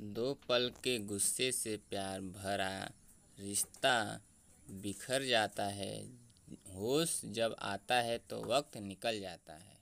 दो पल के गुस्से से प्यार भरा रिश्ता बिखर जाता है होश जब आता है तो वक्त निकल जाता है